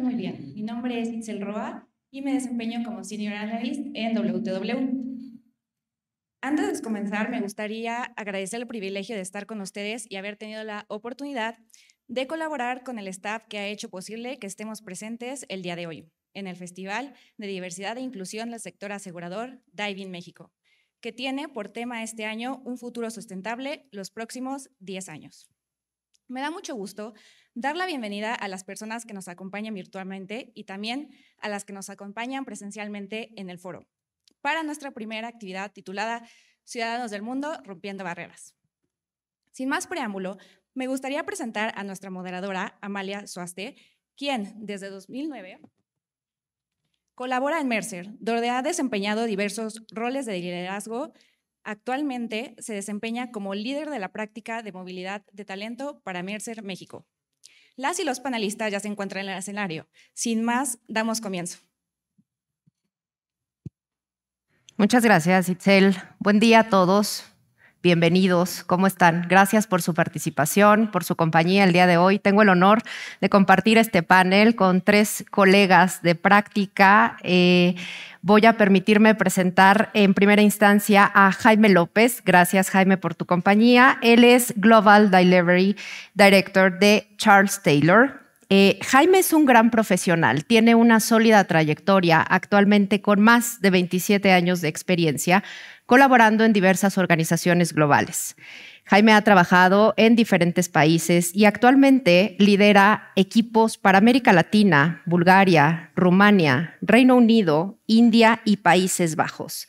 muy bien. Mi nombre es Itzel Roa y me desempeño como Senior Analyst en WTW. E. Antes de comenzar, me gustaría agradecer el privilegio de estar con ustedes y haber tenido la oportunidad de colaborar con el staff que ha hecho posible que estemos presentes el día de hoy en el Festival de Diversidad e Inclusión del Sector Asegurador Diving México, que tiene por tema este año un futuro sustentable los próximos 10 años. Me da mucho gusto dar la bienvenida a las personas que nos acompañan virtualmente y también a las que nos acompañan presencialmente en el foro, para nuestra primera actividad titulada Ciudadanos del Mundo Rompiendo Barreras. Sin más preámbulo, me gustaría presentar a nuestra moderadora, Amalia Suaste, quien desde 2009 colabora en Mercer, donde ha desempeñado diversos roles de liderazgo. Actualmente se desempeña como líder de la práctica de movilidad de talento para Mercer México. Las y los panelistas ya se encuentran en el escenario. Sin más, damos comienzo. Muchas gracias, Itzel. Buen día a todos bienvenidos, ¿cómo están? Gracias por su participación, por su compañía el día de hoy. Tengo el honor de compartir este panel con tres colegas de práctica. Eh, voy a permitirme presentar en primera instancia a Jaime López. Gracias, Jaime, por tu compañía. Él es Global Delivery Director de Charles Taylor. Eh, Jaime es un gran profesional, tiene una sólida trayectoria actualmente con más de 27 años de experiencia colaborando en diversas organizaciones globales. Jaime ha trabajado en diferentes países y actualmente lidera equipos para América Latina, Bulgaria, Rumania, Reino Unido, India y Países Bajos.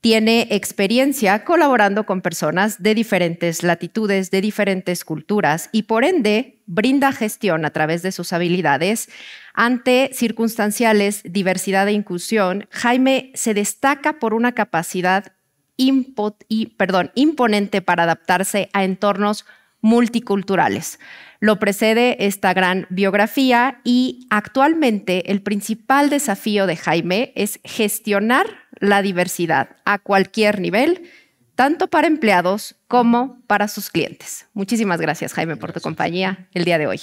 Tiene experiencia colaborando con personas de diferentes latitudes, de diferentes culturas y por ende brinda gestión a través de sus habilidades ante circunstanciales, diversidad e inclusión. Jaime se destaca por una capacidad y, perdón, imponente para adaptarse a entornos multiculturales. Lo precede esta gran biografía y actualmente el principal desafío de Jaime es gestionar la diversidad a cualquier nivel, tanto para empleados como para sus clientes. Muchísimas gracias Jaime por tu compañía el día de hoy.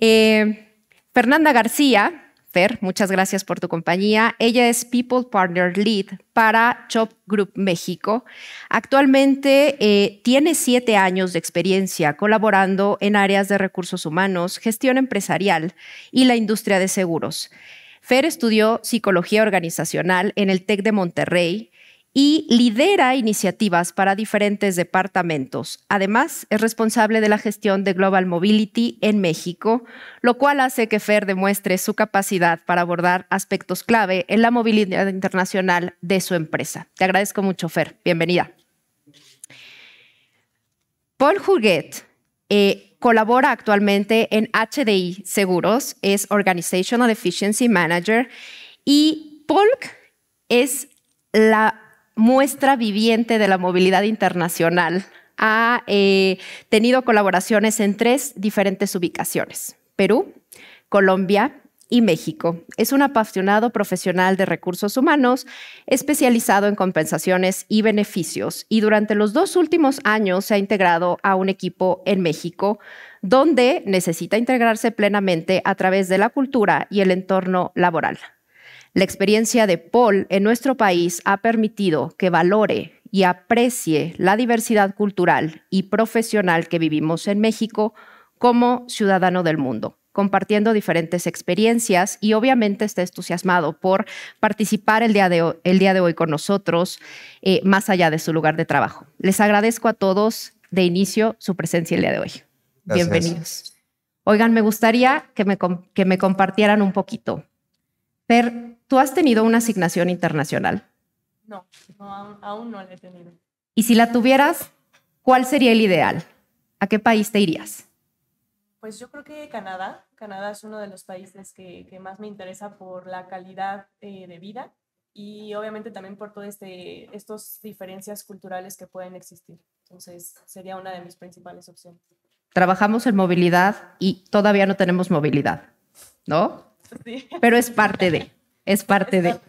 Eh, Fernanda García muchas gracias por tu compañía. Ella es People Partner Lead para Chop Group México. Actualmente eh, tiene siete años de experiencia colaborando en áreas de recursos humanos, gestión empresarial y la industria de seguros. Fer estudió psicología organizacional en el TEC de Monterrey y lidera iniciativas para diferentes departamentos. Además, es responsable de la gestión de Global Mobility en México, lo cual hace que Fer demuestre su capacidad para abordar aspectos clave en la movilidad internacional de su empresa. Te agradezco mucho, Fer. Bienvenida. Paul Huguet eh, colabora actualmente en HDI Seguros, es Organizational Efficiency Manager y Polk es la muestra viviente de la movilidad internacional. Ha eh, tenido colaboraciones en tres diferentes ubicaciones, Perú, Colombia y México. Es un apasionado profesional de recursos humanos especializado en compensaciones y beneficios y durante los dos últimos años se ha integrado a un equipo en México donde necesita integrarse plenamente a través de la cultura y el entorno laboral. La experiencia de Paul en nuestro país ha permitido que valore y aprecie la diversidad cultural y profesional que vivimos en México como ciudadano del mundo compartiendo diferentes experiencias y obviamente está entusiasmado por participar el día de hoy, con nosotros, eh, más allá de su lugar de trabajo. Les agradezco a todos de inicio su presencia el día de hoy. Bienvenidos. Oigan, me gustaría que me, que me compartieran un poquito. ¿Tú has tenido una asignación internacional? No, aún, no la he tenido. Y si la tuvieras, ¿cuál sería el ideal? ¿A qué país te irías? Pues yo creo que Canadá. Canadá es uno de los países que, más me interesa por la calidad eh, de vida y obviamente también por todas estas diferencias culturales que pueden existir. Entonces, sería una de mis principales opciones. Trabajamos en movilidad y todavía no tenemos movilidad, ¿no? Sí. Pero es parte de. es parte de.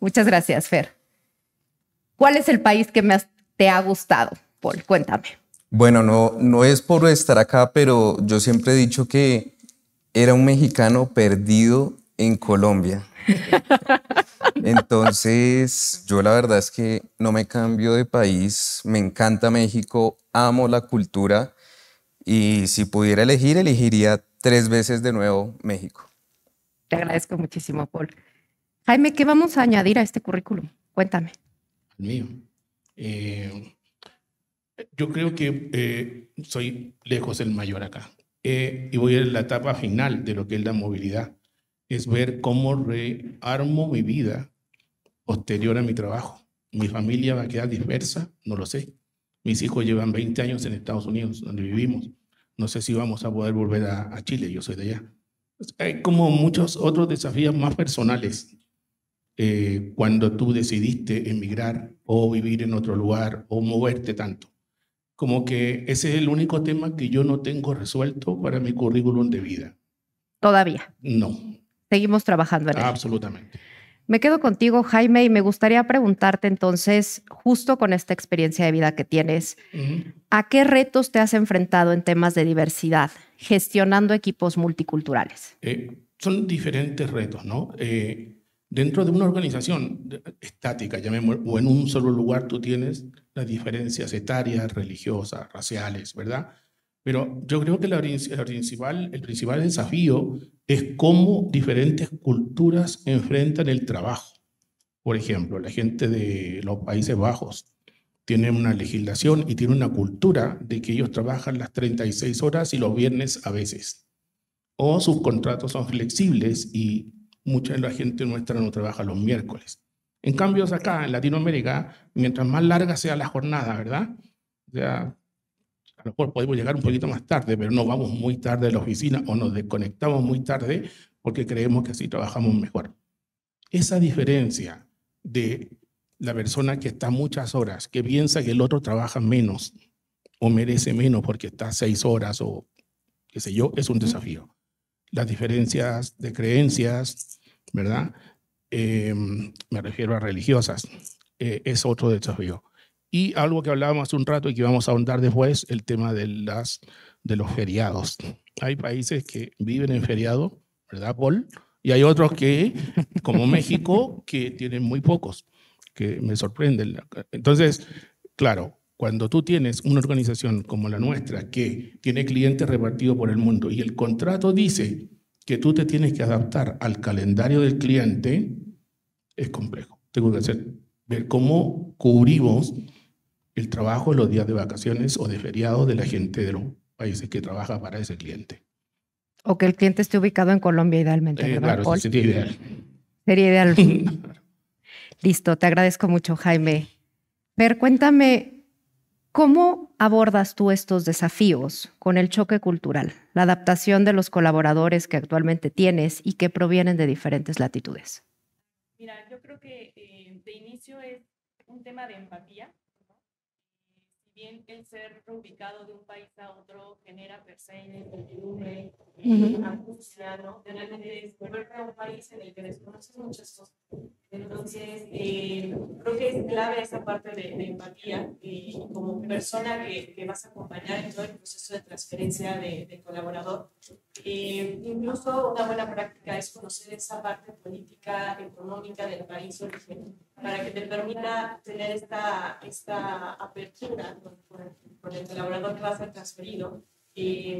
Muchas gracias, Fer. ¿Cuál es el país que más te ha gustado, Paul? Cuéntame. Bueno, no, no es por estar acá, pero yo siempre he dicho que era un mexicano perdido en Colombia. Entonces, yo la verdad es que no me cambio de país, me encanta México, amo la cultura y si pudiera elegir, elegiría tres veces de nuevo México. Te agradezco muchísimo, Paul. Jaime, ¿qué vamos a añadir a este currículum? Cuéntame. El mío. Eh, yo creo que eh, soy lejos el mayor acá. Eh, y voy a la etapa final de lo que es la movilidad. Es ver cómo rearmo mi vida posterior a mi trabajo. Mi familia va a quedar dispersa, no lo sé. Mis hijos llevan 20 años en Estados Unidos, donde vivimos. No sé si vamos a poder volver a, a Chile, yo soy de allá. Hay como muchos otros desafíos más personales eh, cuando tú decidiste emigrar o vivir en otro lugar o moverte tanto. Como que ese es el único tema que yo no tengo resuelto para mi currículum de vida. Todavía. No. Seguimos trabajando en eso. Absolutamente. Me quedo contigo, Jaime, y me gustaría preguntarte entonces, justo con esta experiencia de vida que tienes, ¿a qué retos te has enfrentado en temas de diversidad, gestionando equipos multiculturales? Eh, son diferentes retos, ¿no? Eh, Dentro de una organización estática, llamémoslo, o en un solo lugar, tú tienes las diferencias etarias, religiosas, raciales, ¿verdad? Pero yo creo que principal, el principal desafío es cómo diferentes culturas enfrentan el trabajo. Por ejemplo, la gente de los Países Bajos tiene una legislación y tiene una cultura de que ellos trabajan las 36 horas y los viernes a veces. O sus contratos son flexibles y mucha de la gente nuestra no trabaja los miércoles. En cambio, acá en Latinoamérica, mientras más larga sea la jornada, ¿verdad? O sea, a lo mejor podemos llegar un poquito más tarde, pero no vamos muy tarde a la oficina o nos desconectamos muy tarde porque creemos que así trabajamos mejor. Esa diferencia de la persona que está muchas horas, que piensa que el otro trabaja menos o merece menos porque está seis horas o qué sé yo, es un desafío. Las diferencias de creencias, ¿verdad? Em, me refiero a religiosas. E, es otro desafío. Y algo que hablábamos hace un rato y que vamos a ahondar después, el tema de, las, de los feriados. Hay países que viven en feriado, ¿verdad, Paul? Y hay otros que, como México, que tienen muy pocos, que me sorprenden. Entonces, claro, cuando tú tienes una organización como la nuestra que tiene clientes repartidos por el mundo y el contrato dice que tú te tienes que adaptar al calendario del cliente es complejo. Tengo que hacer, ver cómo cubrimos el trabajo en los días de vacaciones o de feriado de la gente de los países que trabaja para ese cliente. O que el cliente esté ubicado en Colombia idealmente. Eh, claro, sería ideal. Sería ideal. Listo, te agradezco mucho, Jaime. Ver, cuéntame, ¿Cómo abordas tú estos desafíos con el choque cultural, la adaptación de los colaboradores que actualmente tienes y que provienen de diferentes latitudes? Mira, yo creo que eh, de inicio es un tema de empatía, bien el ser reubicado de un país a otro genera per se incertidumbre, angustia, ¿no? Generalmente, es volverte a un país en el que desconoces muchas cosas. Entonces, eh, creo que es clave esa parte de, empatía y eh, como persona que, vas a acompañar en todo el proceso de transferencia de, colaborador. Eh, incluso una buena práctica es conocer esa parte política, económica del país origen para que te permita tener esta, esta apertura con, el colaborador que va a ser transferido. Y,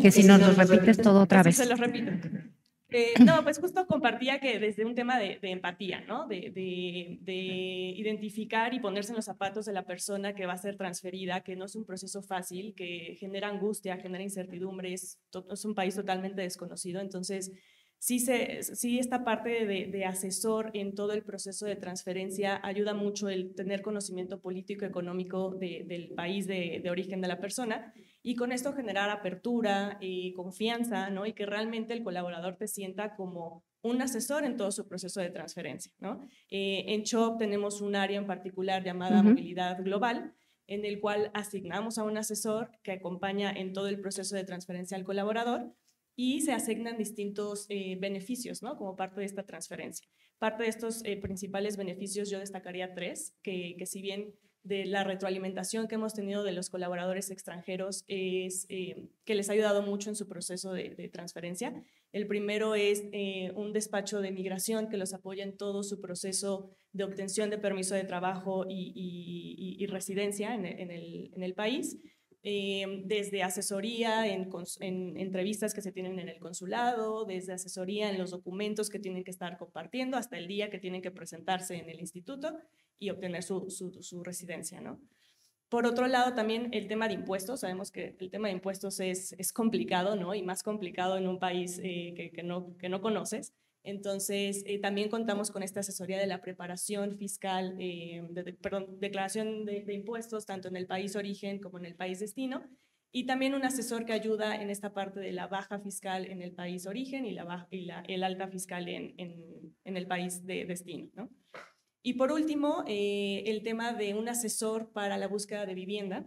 que si nos lo repites todo otra vez. Se los repito. Eh, no, pues justo compartía que desde un tema de, empatía, ¿no? De, identificar y ponerse en los zapatos de la persona que va a ser transferida, que no es un proceso fácil, que genera angustia, genera incertidumbres, es, es un país totalmente desconocido. Entonces, sí, sí esta parte de, asesor en todo el proceso de transferencia ayuda mucho el tener conocimiento político económico del país de, origen de la persona y con esto generar apertura y confianza, ¿no? Y que realmente el colaborador te sienta como un asesor en todo su proceso de transferencia, ¿no? Eh, en CHOP tenemos un área en particular llamada movilidad global, en el cual asignamos a un asesor que acompaña en todo el proceso de transferencia al colaborador y se asignan distintos eh, beneficios, ¿no? Como parte de esta transferencia. Parte de estos eh, principales beneficios yo destacaría tres, que, si bien de la retroalimentación que hemos tenido de los colaboradores extranjeros es eh, que les ha ayudado mucho en su proceso de, transferencia. El primero es un despacho de migración que los apoya en todo su proceso de obtención de permiso de trabajo y, residencia en el país. Eh, desde asesoría en, entrevistas que se tienen en el consulado, desde asesoría en los documentos que tienen que estar compartiendo hasta el día que tienen que presentarse en el instituto y obtener su, residencia, ¿no? Por otro lado, también el tema de impuestos. Sabemos que el tema de impuestos es, complicado, ¿no? Y más complicado en un país eh, que no conoces. Entonces, eh, también contamos con esta asesoría de la preparación fiscal, eh, de, perdón, declaración de, impuestos, tanto en el país origen como en el país destino, y también un asesor que ayuda en esta parte de la baja fiscal en el país origen y, la, el alta fiscal en, el país de destino. Y por último, eh, el tema de un asesor para la búsqueda de vivienda,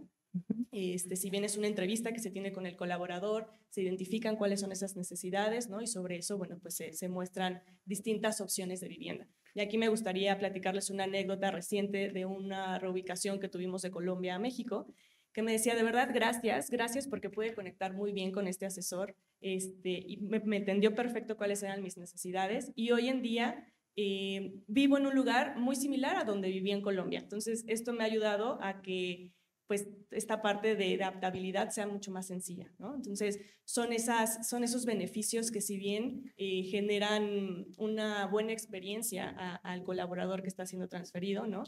este, si bien es una entrevista que se tiene con el colaborador, se identifican cuáles son esas necesidades, ¿no? Y sobre eso, bueno, pues se, muestran distintas opciones de vivienda. Y aquí me gustaría platicarles una anécdota reciente de una reubicación que tuvimos de Colombia a México, que me decía, de verdad, gracias, gracias porque pude conectar muy bien con este asesor, este, y me, entendió perfecto cuáles eran mis necesidades, y hoy en día eh, vivo en un lugar muy similar a donde vivía en Colombia. Entonces, esto me ha ayudado a que pues esta parte de adaptabilidad sea mucho más sencilla, ¿no? Entonces, son, esas, son esos beneficios que si bien eh, generan una buena experiencia al colaborador que está siendo transferido, ¿no?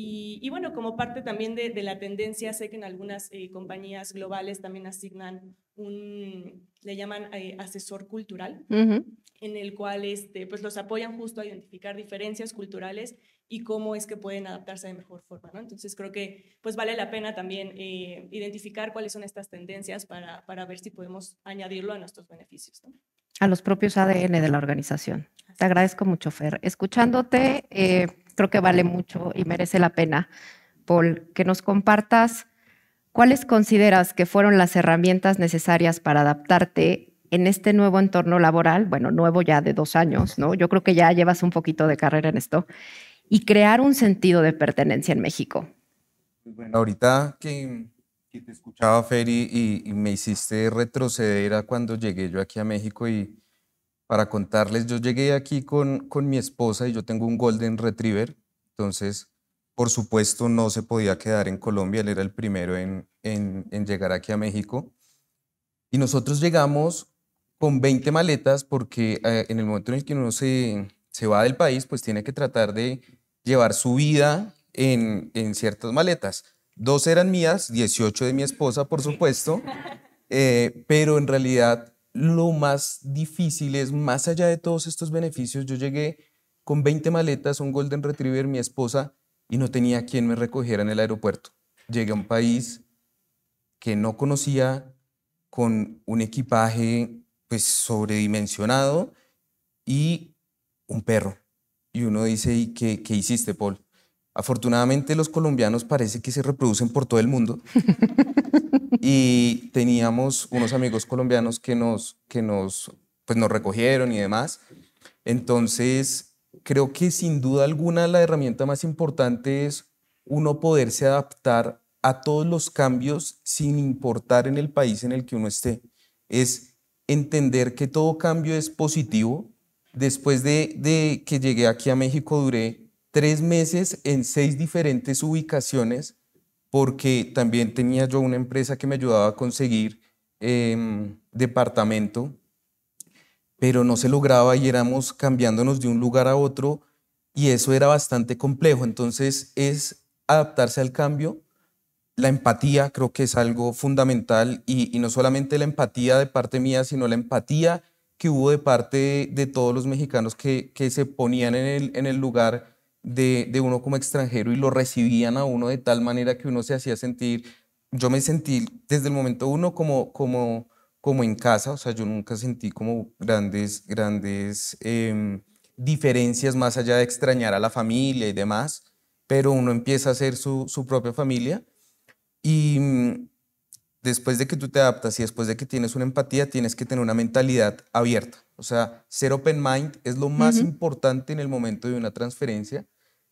Y, bueno, como parte también de, la tendencia, sé que en algunas eh, compañías globales también asignan un, le llaman eh, asesor cultural, en el cual este, pues los apoyan justo a identificar diferencias culturales y cómo es que pueden adaptarse de mejor forma. ¿no? Entonces creo que pues vale la pena también eh, identificar cuáles son estas tendencias para, para, ver si podemos añadirlo a nuestros beneficios. A los propios ADN de la organización. Te agradezco mucho, Fer. Escuchándote, eh, creo que vale mucho y merece la pena, Paul, que nos compartas cuáles consideras que fueron las herramientas necesarias para adaptarte en este nuevo entorno laboral, bueno, nuevo ya de dos años, ¿no? Yo creo que ya llevas un poquito de carrera en esto y crear un sentido de pertenencia en México? Pues ahorita que, te escuchaba, Fer, y, me hiciste retroceder a cuando llegué yo aquí a México y para contarles, yo llegué aquí con, con mi esposa y yo tengo un Golden Retriever, entonces, por supuesto, no se podía quedar en Colombia, él era el primero en, en, en llegar aquí a México. Y nosotros llegamos con 20 maletas porque eh, en el momento en el que uno se, se va del país, pues tiene que tratar de llevar su vida en, en ciertas maletas. Dos eran mías, 18 de mi esposa, por supuesto, eh, pero en realidad lo más difícil es, más allá de todos estos beneficios, yo llegué con 20 maletas, un Golden Retriever, mi esposa, y no tenía quien me recogiera en el aeropuerto. Llegué a un país que no conocía, con un equipaje pues sobredimensionado y un perro y uno dice, ¿y qué, qué hiciste, Paul? Afortunadamente los colombianos parece que se reproducen por todo el mundo. y teníamos unos amigos colombianos que nos, que nos, pues nos recogieron y demás. Entonces, creo que sin duda alguna la herramienta más importante es uno poderse adaptar a todos los cambios sin importar en el país en el que uno esté. Es entender que todo cambio es positivo, Después de, que llegué aquí a México duré tres meses en seis diferentes ubicaciones porque también tenía yo una empresa que me ayudaba a conseguir em, departamento, pero no se lograba y éramos cambiándonos de un lugar a otro y eso era bastante complejo. Entonces es adaptarse al cambio. La empatía creo que es algo fundamental y no solamente la empatía de parte mía, sino la empatía que hubo de parte de todos los mexicanos que, se ponían en el, en el lugar de, uno como extranjero y lo recibían a uno de tal manera que uno se hacía sentir, yo me sentí desde el momento uno como, como, como en casa, o sea, yo nunca sentí como grandes, grandes em, diferencias más allá de extrañar a la familia y demás, pero uno empieza a ser su, su propia familia. Y, después de que tú te adaptas y después de que tienes una empatía, tienes que tener una mentalidad abierta. O sea, ser open mind es lo más importante en el momento de una transferencia.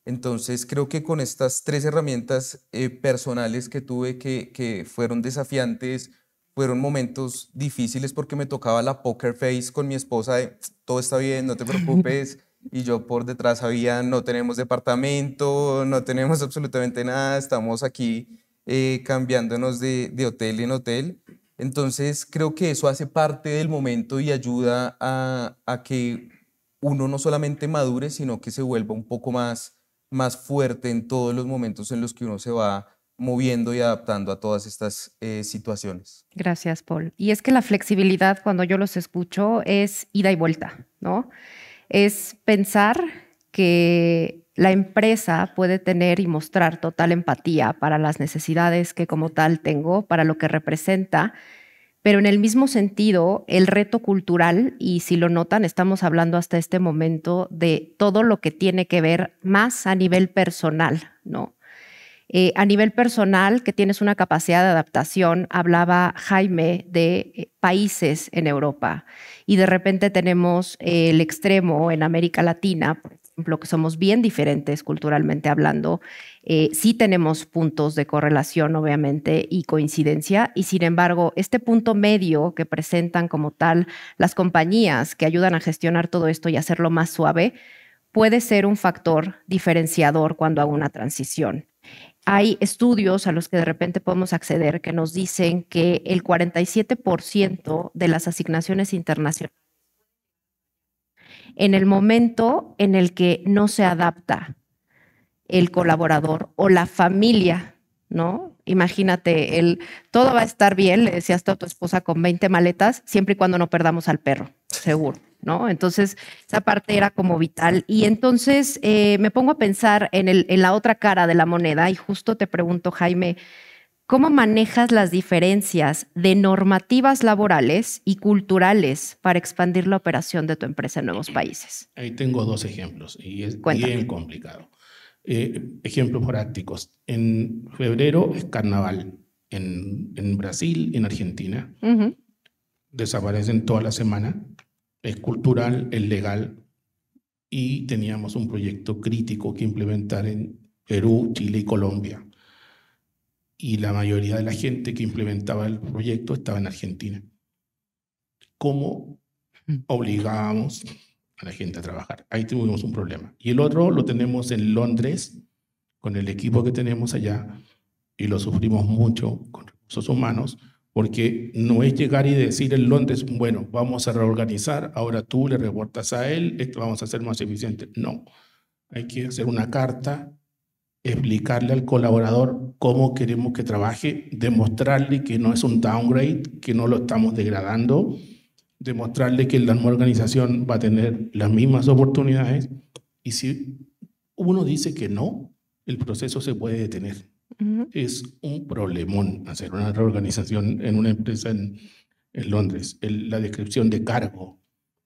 Entonces, creo que con estas tres herramientas eh, personales que tuve que, que fueron desafiantes, fueron momentos difíciles porque me tocaba la poker face con mi esposa de todo está bien, no te preocupes. y yo por detrás había, no tenemos departamento, no tenemos absolutamente nada, estamos aquí eh, cambiándonos de, hotel en hotel. Entonces creo que eso hace parte del momento y ayuda a, que uno no solamente madure, sino que se vuelva un poco más, más fuerte en todos los momentos en los que uno se va moviendo y adaptando a todas estas eh, situaciones. Gracias, Paul. Y es que la flexibilidad, cuando yo los escucho, es ida y vuelta, ¿no? Es pensar que la empresa puede tener y mostrar total empatía para las necesidades que como tal tengo, para lo que representa, pero en el mismo sentido, el reto cultural, y si lo notan, estamos hablando hasta este momento de todo lo que tiene que ver más a nivel personal, ¿no? Eh, a nivel personal, que tienes una capacidad de adaptación, hablaba Jaime de eh, países en Europa y de repente tenemos eh, el extremo en América Latina, ejemplo, que somos bien diferentes culturalmente hablando, eh, sí tenemos puntos de correlación, obviamente, y coincidencia, y sin embargo, este punto medio que presentan como tal las compañías que ayudan a gestionar todo esto y hacerlo más suave, puede ser un factor diferenciador cuando hago una transición. Hay estudios a los que de repente podemos acceder que nos dicen que el 47% de las asignaciones internacionales en el momento en el que no se adapta el colaborador o la familia, ¿no? Imagínate, el, todo va a estar bien, le decías a tu esposa con 20 maletas, siempre y cuando no perdamos al perro, seguro, ¿no? Entonces, esa parte era como vital. Y entonces eh, me pongo a pensar en, en la otra cara de la moneda y justo te pregunto, Jaime, ¿Cómo manejas las diferencias de normativas laborales y culturales para expandir la operación de tu empresa en nuevos países? Ahí tengo dos ejemplos y es bien complicado. Eh, ejemplos prácticos. En febrero es carnaval en, en Brasil, en Argentina. Desaparecen toda la semana. Es cultural, es legal. Y teníamos un proyecto crítico que implementar en Perú, Chile y Colombia y la mayoría de la gente que implementaba el proyecto estaba en Argentina. ¿Cómo obligábamos a la gente a trabajar? Ahí tuvimos un problema. Y el otro lo tenemos en Londres con el equipo que tenemos allá y lo sufrimos mucho con recursos humanos porque no es llegar y decir en Londres, bueno, vamos a reorganizar, ahora tú le reportas a él, esto vamos a ser más eficiente. No, hay que hacer una carta explicarle al colaborador cómo queremos que trabaje, demostrarle que no es un downgrade, que no lo estamos degradando, demostrarle que la organización va a tener las mismas oportunidades y si uno dice que no, el proceso se puede detener. Es un problemón hacer una reorganización en una empresa en, Londres. la descripción de cargo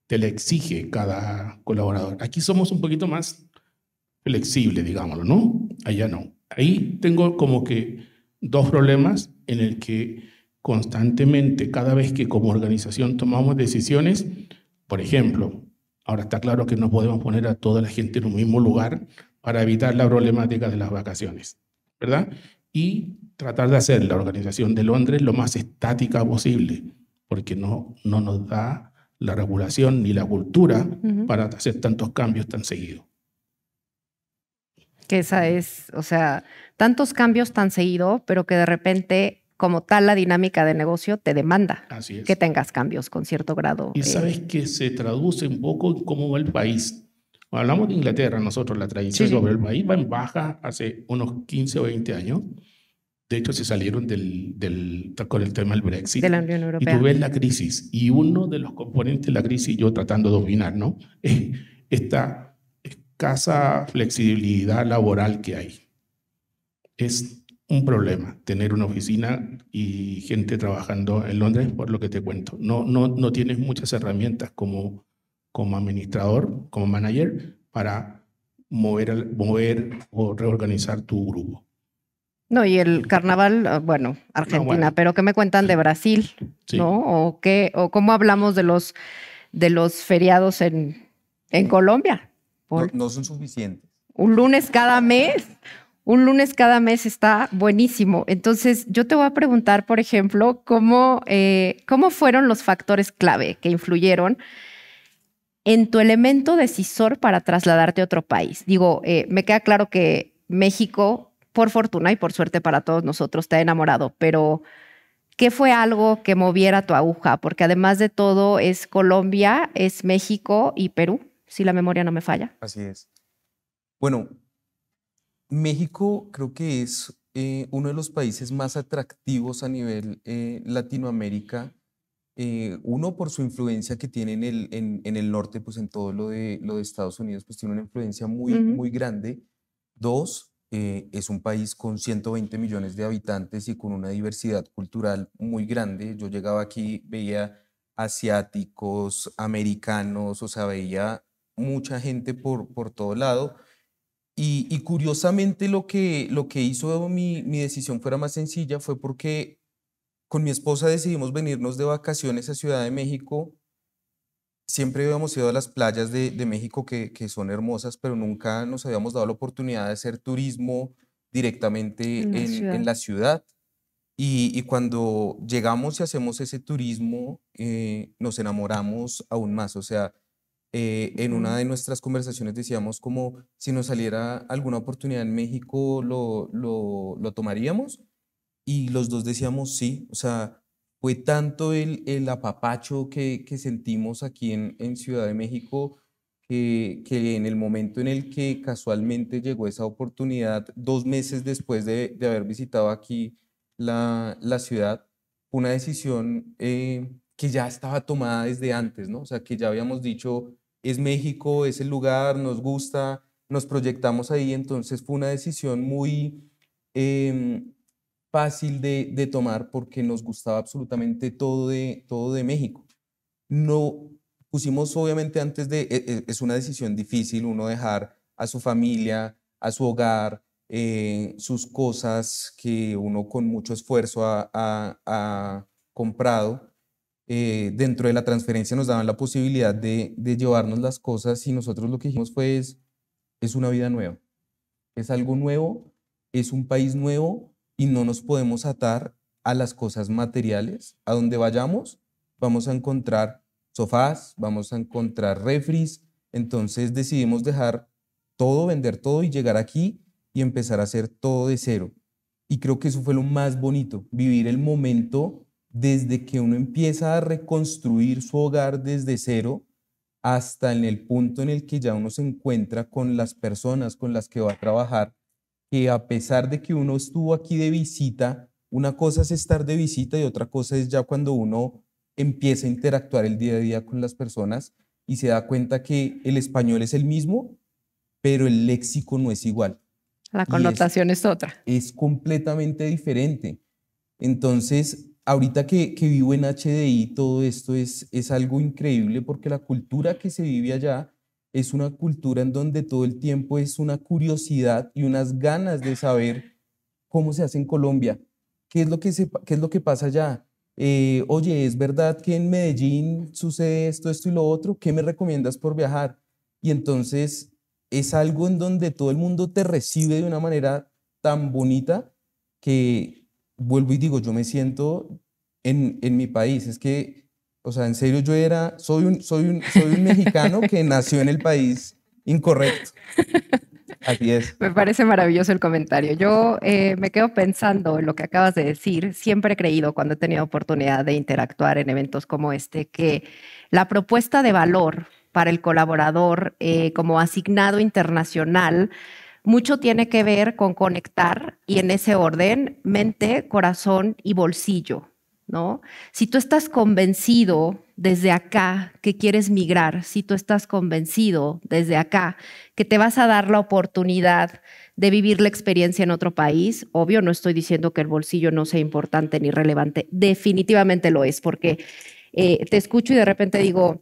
te la exige cada colaborador. Aquí somos un poquito más flexible, digámoslo, ¿no? allá no. Ahí tengo como que dos problemas en el que constantemente, cada vez que como organización tomamos decisiones, por ejemplo, ahora está claro que no podemos poner a toda la gente en un mismo lugar para evitar la problemática de las vacaciones, ¿verdad? Y tratar de hacer la organización de Londres lo más estática posible, porque no, no nos da la regulación ni la cultura para hacer tantos cambios tan seguidos que esa es, o sea, tantos cambios tan seguido, pero que de repente, como tal, la dinámica de negocio te demanda que tengas cambios con cierto grado. Y eh, sabes que se traduce un poco en cómo va el país. Hablamos de Inglaterra, nosotros la tradición sobre el país va en baja hace unos 15 o 20 años. De hecho, se salieron del, con el tema del Brexit. De la Unión Europea. Y tú ves la crisis. Y uno de los componentes de la crisis, yo tratando de dominar, ¿no? está casa flexibilidad laboral que hay. Es un problema tener una oficina y gente trabajando en Londres, por lo que te cuento. No, no, no tienes muchas herramientas como, como administrador, como manager, para mover, mover o reorganizar tu grupo. No, y el carnaval, ah, bueno, Argentina, pero ¿qué me cuentan de Brasil? ¿No? ¿O, qué, ¿O cómo hablamos de los, de los feriados en, en Colombia? No, son suficientes. Un lunes cada mes. Un lunes cada mes está buenísimo. Entonces, yo te voy a preguntar, por ejemplo, cómo, eh, cómo fueron los factores clave que influyeron en tu elemento decisor para trasladarte a otro país. Digo, eh, me queda claro que México, por fortuna y por suerte para todos nosotros, te ha enamorado, pero ¿qué fue algo que moviera tu aguja? Porque además de todo es Colombia, es México y Perú si la memoria no me falla. Así es. Bueno, México creo que es eh, uno de los países más atractivos a nivel eh, Latinoamérica. Eh, uno por su influencia que tiene en el, en, el norte, pues en todo lo de, lo de Estados Unidos, pues tiene una influencia muy, muy grande. Dos, es un país con 120 millones de habitantes y con una diversidad cultural muy grande. Yo llegaba aquí, veía asiáticos, americanos, o sea, veía mucha gente por, por todo lado. Y, curiosamente lo que, lo que hizo mi, mi decisión fuera más sencilla fue porque con mi esposa decidimos venirnos de vacaciones a Ciudad de México. Siempre habíamos ido a las playas de, México que, son hermosas, pero nunca nos habíamos dado la oportunidad de hacer turismo directamente en la ciudad. Y, cuando llegamos y hacemos ese turismo, eh, nos enamoramos aún más. O sea, eh, en una de nuestras conversaciones decíamos como si nos saliera alguna oportunidad en México, lo, lo, lo tomaríamos. Y los dos decíamos sí, o sea, fue tanto el, el apapacho que, que, sentimos aquí en, en Ciudad de México que, que, en el momento en el que casualmente llegó esa oportunidad, dos meses después de, de haber visitado aquí la, la ciudad, una decisión eh, que ya estaba tomada desde antes, ¿no? O sea, que ya habíamos dicho, es México, es el lugar, nos gusta, nos proyectamos ahí, entonces fue una decisión muy eh, fácil de, tomar porque nos gustaba absolutamente todo de, todo de México. No pusimos obviamente antes de, e, e, es una decisión difícil uno dejar a su familia, a su hogar, eh, sus cosas que uno con mucho esfuerzo ha comprado eh, dentro de la transferencia nos daban la posibilidad de, llevarnos las cosas y nosotros lo que dijimos fue es, es una vida nueva, es algo nuevo, es un país nuevo y no nos podemos atar a las cosas materiales. A donde vayamos vamos a encontrar sofás, vamos a encontrar refris, entonces decidimos dejar todo, vender todo y llegar aquí y empezar a hacer todo de cero. Y creo que eso fue lo más bonito, vivir el momento desde que uno empieza a reconstruir su hogar desde cero hasta en el punto en el que ya uno se encuentra con las personas con las que va a trabajar, que a pesar de que uno estuvo aquí de visita, una cosa es estar de visita y otra cosa es ya cuando uno empieza a interactuar el día a día con las personas y se da cuenta que el español es el mismo, pero el léxico no es igual. La connotación es, otra. Es completamente diferente. Entonces, ahorita que, vivo en HDI, todo esto es, es algo increíble porque la cultura que se vive allá es una cultura en donde todo el tiempo es una curiosidad y unas ganas de saber cómo se hace en Colombia, qué es lo que, qué es lo que pasa allá. Eh, oye, ¿es verdad que en Medellín sucede esto, esto y lo otro? ¿Qué me recomiendas por viajar? Y entonces es algo en donde todo el mundo te recibe de una manera tan bonita que, vuelvo y digo, yo me siento en, en, mi país. Es que, o sea, en serio, yo era, soy un, soy un, soy mexicano que nació en el país incorrecto. Así es. Me parece maravilloso el comentario. Yo eh, me quedo pensando en lo que acabas de decir. Siempre he creído, cuando he tenido oportunidad de interactuar en eventos como este, que la propuesta de valor para el colaborador eh, como asignado internacional mucho tiene que ver con conectar y en ese orden, mente, corazón y bolsillo, ¿no? Si tú estás convencido desde acá que quieres migrar, si tú estás convencido desde acá que te vas a dar la oportunidad de vivir la experiencia en otro país, obvio, no estoy diciendo que el bolsillo no sea importante ni relevante, definitivamente lo es, porque eh, te escucho y de repente digo,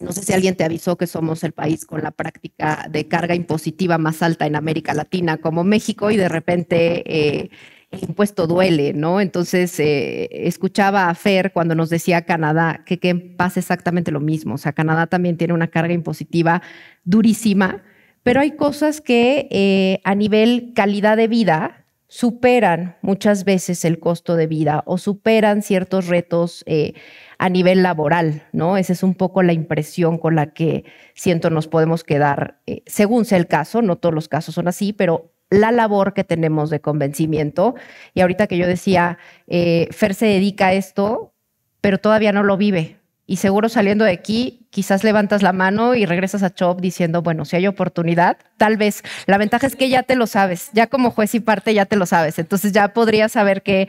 no sé si alguien te avisó que somos el país con la práctica de carga impositiva más alta en América Latina, como México, y de repente eh, el impuesto duele, ¿no? Entonces, eh, escuchaba a Fer cuando nos decía Canadá que, pasa exactamente lo mismo. O sea, Canadá también tiene una carga impositiva durísima, pero hay cosas que eh, a nivel calidad de vida, superan muchas veces el costo de vida o superan ciertos retos eh, a nivel laboral, ¿no? Esa es un poco la impresión con la que siento nos podemos quedar, eh, según sea el caso, no todos los casos son así, pero la labor que tenemos de convencimiento. Y ahorita que yo decía, eh, Fer se dedica a esto, pero todavía no lo vive, y seguro saliendo de aquí, quizás levantas la mano y regresas a Chop diciendo, bueno, si hay oportunidad, tal vez. La ventaja es que ya te lo sabes, ya como juez y parte ya te lo sabes, entonces ya podrías saber qué,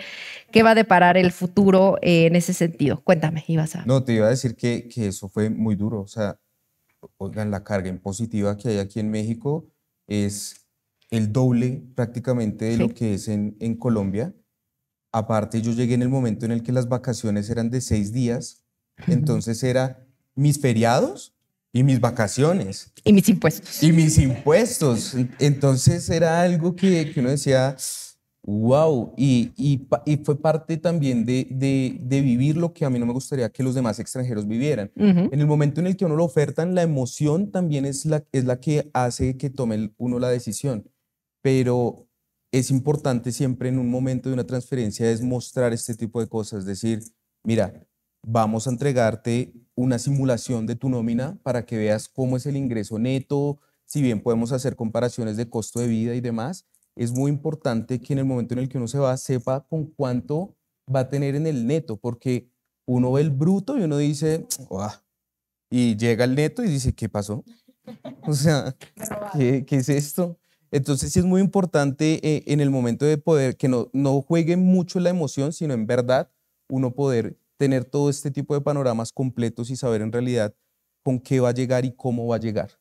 qué va a deparar el futuro eh, en ese sentido. Cuéntame, ibas a... No, te iba a decir que, eso fue muy duro, o sea, oigan, la carga impositiva que hay aquí en México es el doble prácticamente de lo que es en, en Colombia. Aparte, yo llegué en el momento en el que las vacaciones eran de seis días entonces era mis feriados y mis vacaciones. Y mis impuestos. Y mis impuestos. Entonces era algo que, que uno decía, wow, y, fue parte también de, vivir lo que a mí no me gustaría que los demás extranjeros vivieran. En el momento en el que uno lo ofertan, la emoción también es la, es la que hace que tome uno la decisión. Pero es importante siempre en un momento de una transferencia es mostrar este tipo de cosas, es decir, mira, vamos a entregarte una simulación de tu nómina para que veas cómo es el ingreso neto, si bien podemos hacer comparaciones de costo de vida y demás. Es muy importante que en el momento en el que uno se va sepa con cuánto va a tener en el neto, porque uno ve el bruto y uno dice, y llega el neto y dice, ¿qué pasó? O sea, ¿qué, es esto? Entonces sí es muy importante eh, en el momento de poder que no, no juegue mucho la emoción, sino en verdad uno poder tener todo este tipo de panoramas completos y saber en realidad con qué va a llegar y cómo va a llegar.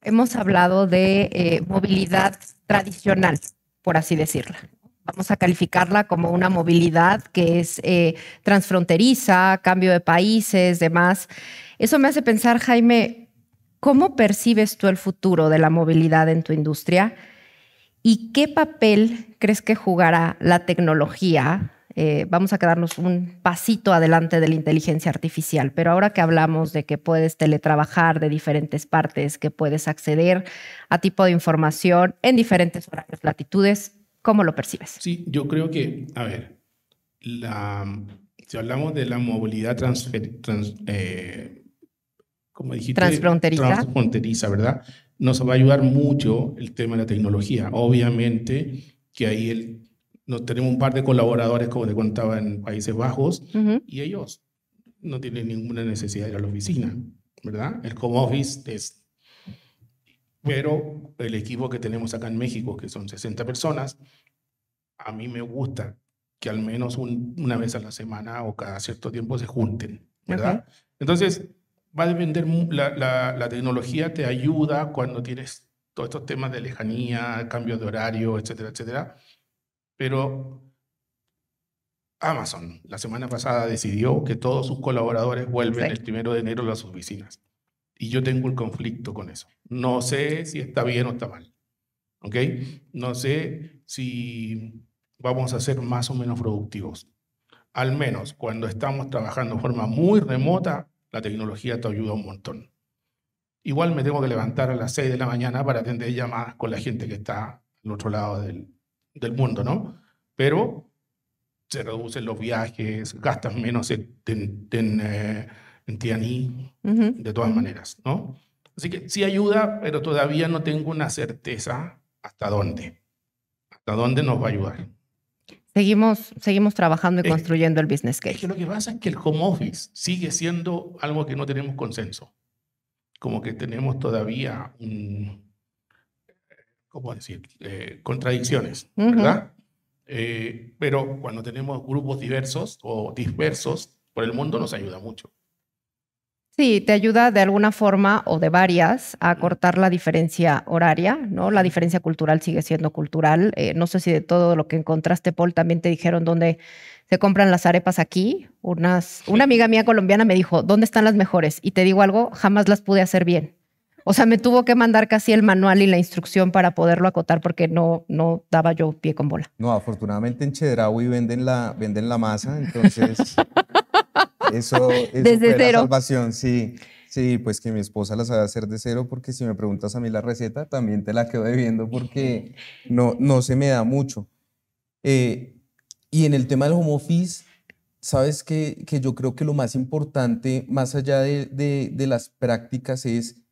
Hemos hablado de eh, movilidad tradicional, por así decirlo. Vamos a calificarla como una movilidad que es eh, transfronteriza, cambio de países, demás. Eso me hace pensar, Jaime, ¿cómo percibes tú el futuro de la movilidad en tu industria? ¿Y qué papel crees que jugará la tecnología eh, vamos a quedarnos un pasito adelante de la inteligencia artificial, pero ahora que hablamos de que puedes teletrabajar de diferentes partes, que puedes acceder a tipo de información en diferentes latitudes, ¿cómo lo percibes? Sí, yo creo que, a ver, si hablamos de la movilidad trans, eh, dijiste, transfronteriza. transfronteriza, ¿verdad? Nos va a ayudar mucho el tema de la tecnología. Obviamente que ahí el nos tenemos un par de colaboradores, como te contaba, en Países Bajos, y ellos no tienen ninguna necesidad de ir a la oficina, ¿verdad? El home office es... Pero el equipo que tenemos acá en México, que son 60 personas, a mí me gusta que al menos una vez a la semana o cada cierto tiempo se junten, ¿verdad? Entonces, va a depender, la, tecnología te ayuda cuando tienes todos estos temas de lejanía, cambio de horario, etcétera, etcétera. Pero Amazon la semana pasada decidió que todos sus colaboradores vuelven el primero de enero a sus oficinas. Y yo tengo el conflicto con eso. No sé si está bien o está mal. ¿Ok? No sé si vamos a ser más o menos productivos. Al menos cuando estamos trabajando de forma muy remota, la tecnología te ayuda un montón. Igual me tengo que levantar a las 6 de la mañana para atender llamadas con la gente que está al otro lado del, del mundo, ¿no? Pero se reducen los viajes, gastas menos en, en, eh, e, de todas maneras, ¿no? Así que sí ayuda, pero todavía no tengo una certeza hasta dónde, hasta dónde nos va a ayudar. Seguimos, seguimos trabajando y construyendo el business case. Es que lo que pasa es que el home office sigue siendo algo que no tenemos consenso. Como que tenemos todavía un, decir?, eh, contradicciones, ¿verdad? Eh, pero cuando tenemos grupos diversos o dispersos por el mundo nos ayuda mucho. Sí, te ayuda de alguna forma o de varias a cortar la diferencia horaria, ¿no? La diferencia cultural sigue siendo cultural. Eh, no sé si de todo lo que encontraste, Paul, también te dijeron dónde se compran las arepas aquí. Unas, una amiga mía colombiana me dijo, ¿dónde están las mejores? Y te digo algo, jamás las pude hacer bien. O sea, me tuvo que mandar casi el manual y la instrucción para poderlo acotar porque no, no daba yo pie con bola. No, afortunadamente en Chedraui venden la, venden la masa, entonces eso, es Desde fue salvación, sí. Sí, pues que mi esposa la sabe hacer de cero porque si me preguntas a mí la receta, también te la quedo debiendo porque no, no se me da mucho. Eh, y en el tema del home office, sabes que, que, yo creo que lo más importante, más allá de, de, de las prácticas, es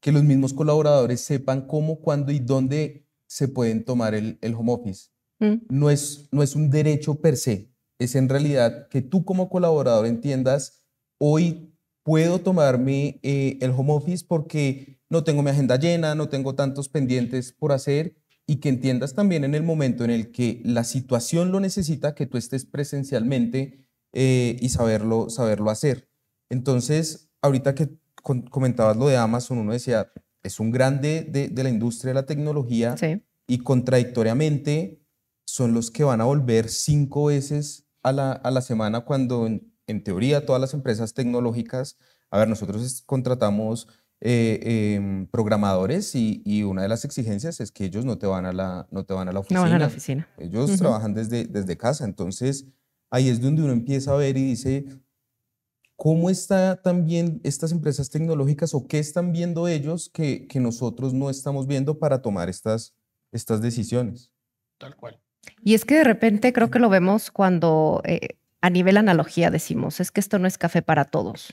que los mismos colaboradores sepan cómo, cuándo y dónde se pueden tomar el, el home office. Mm. No, es, no es un derecho per se, es en realidad que tú como colaborador entiendas, hoy puedo tomarme eh, el home office porque no tengo mi agenda llena, no tengo tantos pendientes por hacer y que entiendas también en el momento en el que la situación lo necesita que tú estés presencialmente eh, y saberlo, saberlo hacer. Entonces, ahorita que comentabas lo de Amazon, uno decía, es un grande de, la industria de la tecnología y contradictoriamente son los que van a volver cinco veces a la, a la semana cuando en, teoría todas las empresas tecnológicas, a ver, nosotros contratamos eh, em, programadores y, una de las exigencias es que ellos no te van a la, no te van a la oficina. No van a la oficina. Ellos trabajan desde, desde casa, entonces ahí es donde uno empieza a ver y dice, ¿Cómo están también estas empresas tecnológicas o qué están viendo ellos que, nosotros no estamos viendo para tomar estas, estas decisiones? Tal cual. Y es que de repente creo que lo vemos cuando eh, a nivel analogía decimos, es que esto no es café para todos.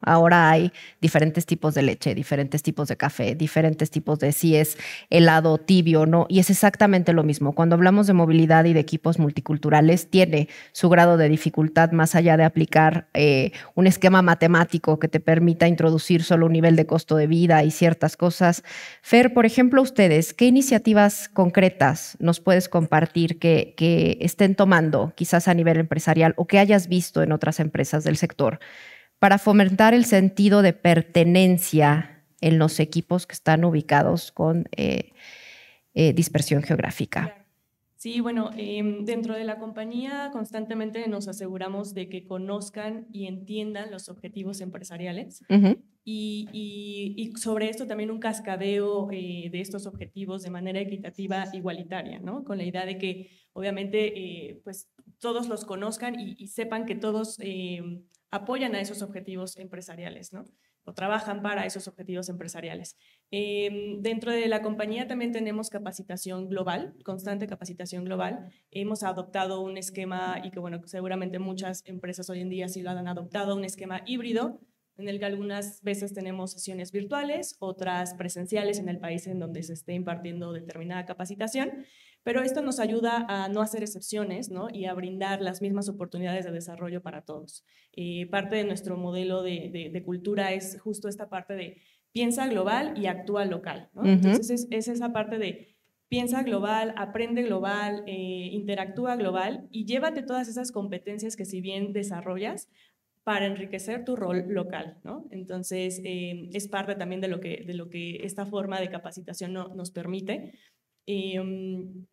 Ahora hay diferentes tipos de leche, diferentes tipos de café, diferentes tipos de si es helado tibio no, y es exactamente lo mismo. Cuando hablamos de movilidad y de equipos multiculturales, tiene su grado de dificultad más allá de aplicar eh, un esquema matemático que te permita introducir solo un nivel de costo de vida y ciertas cosas. Fer, por ejemplo, ustedes, ¿qué iniciativas concretas nos puedes compartir que, que estén tomando quizás a nivel empresarial o que hayas visto en otras empresas del sector? para fomentar el sentido de pertenencia en los equipos que están ubicados con eh, eh, dispersión geográfica. Sí, bueno, em, dentro de la compañía constantemente nos aseguramos de que conozcan y entiendan los objetivos empresariales y, sobre esto también un cascadeo eh, de estos objetivos de manera equitativa, igualitaria, ¿no? Con la idea de que obviamente pues todos los conozcan y, y sepan que todos em, apoyan a esos objetivos empresariales, ¿no? O trabajan para esos objetivos empresariales. Em, dentro de la compañía también tenemos capacitación global, constante capacitación global. Hemos adoptado un esquema, y que bueno, seguramente muchas empresas hoy en día sí lo han adoptado, un esquema híbrido, en el que algunas veces tenemos sesiones virtuales, otras presenciales en el país en donde se esté impartiendo determinada capacitación. Pero esto nos ayuda a no hacer excepciones ¿no? y a brindar las mismas oportunidades de desarrollo para todos. Eh, parte de nuestro modelo de, cultura es justo esta parte de piensa global y actúa local. Entonces es, esa parte de piensa global, aprende global, eh, interactúa global y llévate todas esas competencias que si bien desarrollas para enriquecer tu rol local. ¿no? Entonces eh, es parte también de lo, que, de lo que esta forma de capacitación no, nos permite. Mm,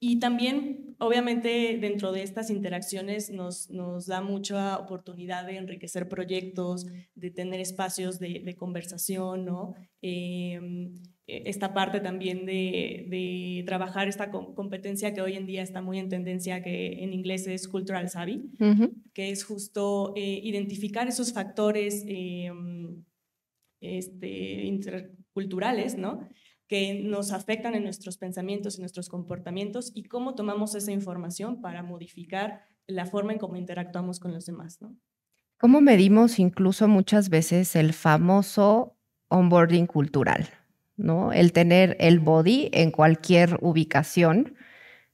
y también, obviamente, dentro de estas interacciones nos, da mucha oportunidad de enriquecer proyectos, de tener espacios de, conversación, ¿no? Em, e, esta parte también de, trabajar esta competencia que hoy en día está muy en tendencia, que en inglés es cultural savvy, que es justo eh, identificar esos factores em, este, interculturales, ¿no? que nos afectan en nuestros pensamientos, y nuestros comportamientos y cómo tomamos esa información para modificar la forma en cómo interactuamos con los demás. ¿Cómo medimos incluso muchas veces el famoso onboarding cultural? ¿no? El tener el body en cualquier ubicación,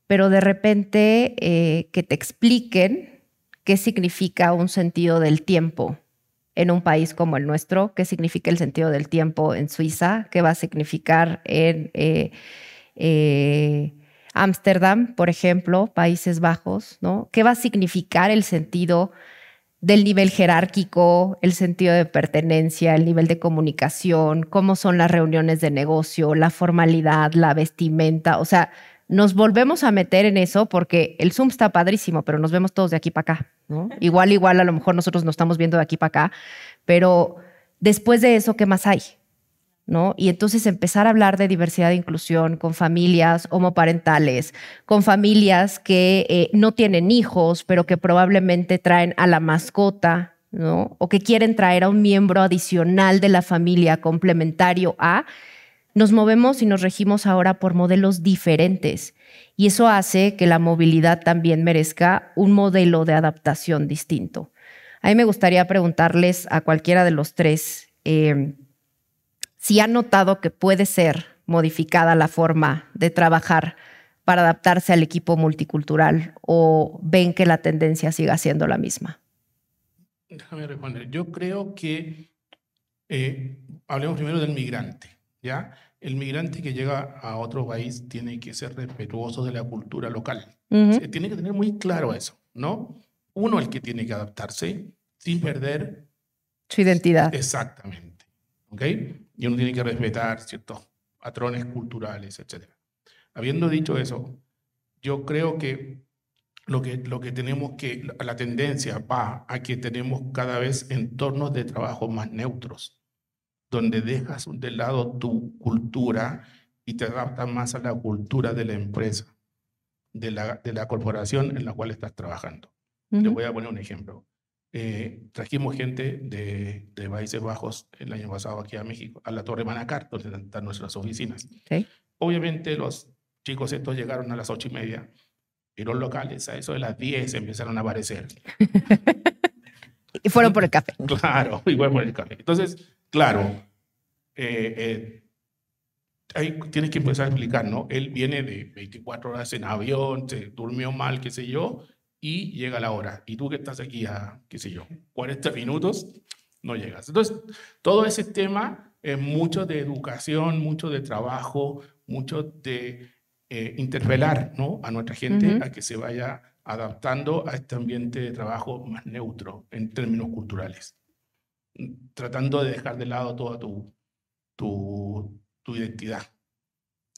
pero de repente eh, que te expliquen qué significa un sentido del tiempo en un país como el nuestro, qué significa el sentido del tiempo en Suiza, qué va a significar en eh, eh, Ámsterdam, por ejemplo, Países Bajos, ¿no? ¿Qué va a significar el sentido del nivel jerárquico, el sentido de pertenencia, el nivel de comunicación, cómo son las reuniones de negocio, la formalidad, la vestimenta, o sea, nos volvemos a meter en eso porque el Zoom está padrísimo, pero nos vemos todos de aquí para acá, ¿no? Igual, igual, a lo mejor nosotros nos estamos viendo de aquí para acá, pero después de eso, ¿qué más hay? ¿No? Y entonces empezar a hablar de diversidad e inclusión con familias homoparentales, con familias que eh, no tienen hijos, pero que probablemente traen a la mascota, ¿no? O que quieren traer a un miembro adicional de la familia complementario a, nos movemos y nos regimos ahora por modelos diferentes y eso hace que la movilidad también merezca un modelo de adaptación distinto. A mí me gustaría preguntarles a cualquiera de los tres em, si han notado que puede ser modificada la forma de trabajar para adaptarse al equipo multicultural o ven que la tendencia siga siendo la misma? Déjame responder. Yo creo que eh, hablemos primero del migrante, ¿ya? el migrante que llega a otro país tiene que ser respetuoso de la cultura local. Se tiene que tener muy claro eso, ¿no? Uno el que tiene que adaptarse sin perder su identidad. Exactamente. ¿Ok? Y uno tiene que respetar ciertos patrones culturales, etc. Habiendo dicho eso, yo creo que lo que, lo que tenemos que, la tendencia va a que tenemos cada vez entornos de trabajo más neutros donde dejas de lado tu cultura y te adaptas más a la cultura de la empresa, de la, de la corporación en la cual estás trabajando. Te voy a poner un ejemplo. Eh, trajimos gente de, de, Países Bajos el año pasado aquí a México, a la Torre Manacar, donde están nuestras oficinas. Obviamente los chicos estos llegaron a las ocho y media y los locales a eso de las diez empezaron a aparecer. Y fueron por el café. Claro, igual por el café. Entonces, claro, eh, eh, ahí tienes que empezar a explicar, ¿no? Él viene de 24 horas en avión, se durmió mal, qué sé yo, y llega la hora. Y tú que estás aquí a, qué sé yo, 40 minutos, no llegas. Entonces, todo ese tema es mucho de educación, mucho de trabajo, mucho de eh, interpelar ¿no? a nuestra gente a que se vaya adaptando a este ambiente de trabajo más neutro en términos culturales, tratando de dejar de lado toda tu, tu, identidad.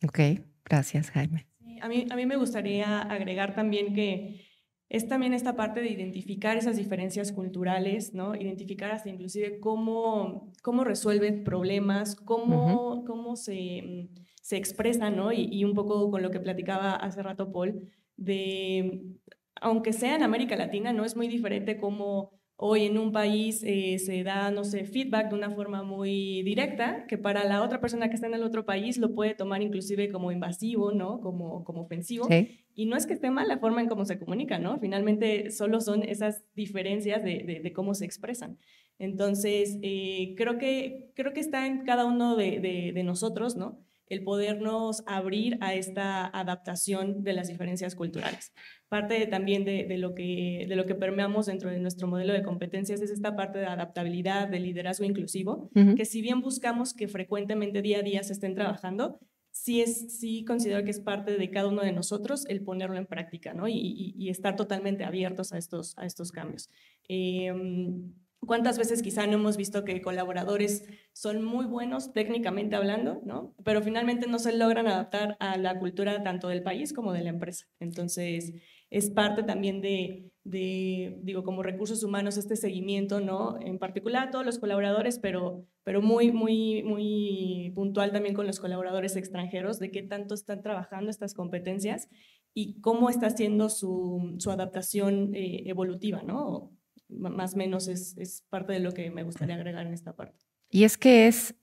Ok, gracias Jaime. A mí, a mí me gustaría agregar también que es también esta parte de identificar esas diferencias culturales, ¿no? Identificar hasta inclusive cómo, cómo resuelven problemas, cómo, cómo se, se expresan, ¿no? y, un poco con lo que platicaba hace rato Paul, de, aunque sea en América Latina, no es muy diferente como hoy en un país eh, se da, no sé, feedback de una forma muy directa, que para la otra persona que está en el otro país lo puede tomar inclusive como invasivo, ¿no? Como, como ofensivo. Y no es que esté mal la forma en cómo se comunica, ¿no? Finalmente solo son esas diferencias de, cómo se expresan. Entonces, eh, creo, que, creo que está en cada uno de nosotros, ¿no? el podernos abrir a esta adaptación de las diferencias culturales. Parte también de, lo que, de lo que permeamos dentro de nuestro modelo de competencias es esta parte de adaptabilidad, de liderazgo inclusivo, que si bien buscamos que frecuentemente día a día se estén trabajando, sí, es, sí considero que es parte de cada uno de nosotros el ponerlo en práctica ¿no? y, estar totalmente abiertos a estos, a estos cambios. Em, ¿Cuántas veces quizá no hemos visto que colaboradores son muy buenos técnicamente hablando, ¿no? pero finalmente no se logran adaptar a la cultura tanto del país como de la empresa? Entonces, es parte también de, digo, como recursos humanos, este seguimiento, ¿no? en particular a todos los colaboradores, pero, pero muy, muy, muy puntual también con los colaboradores extranjeros, de qué tanto están trabajando estas competencias y cómo está haciendo su, adaptación eh, evolutiva, ¿no? más o menos es, es parte de lo que me gustaría agregar en esta parte. Y es que es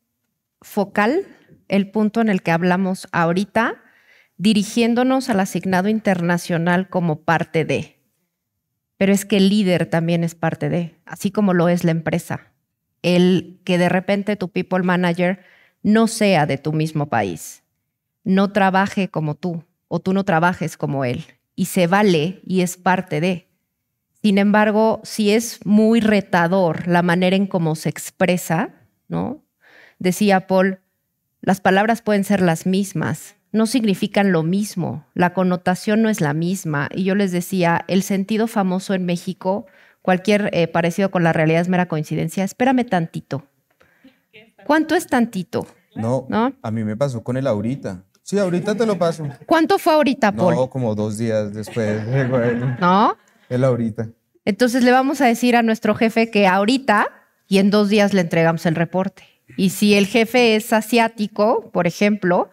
focal el punto en el que hablamos ahorita, dirigiéndonos al asignado internacional como parte de. Pero es que el líder también es parte de, así como lo es la empresa. El que de repente tu people manager no sea de tu mismo país, no trabaje como tú o tú no trabajes como él. Y se vale y es parte de. Sin embargo, si es muy retador la manera en cómo se expresa, ¿no? Decía Paul, las palabras pueden ser las mismas, no significan lo mismo, la connotación no es la misma. Y yo les decía, el sentido famoso en México, cualquier eh, parecido con la realidad es mera coincidencia, espérame tantito. ¿Cuánto es tantito? No, no, a mí me pasó con el ahorita. Sí, ahorita te lo paso. ¿Cuánto fue ahorita, Paul? No, como dos días después. ¿No? ahorita. Entonces le vamos a decir a nuestro jefe que ahorita y en dos días le entregamos el reporte. Y si el jefe es asiático, por ejemplo,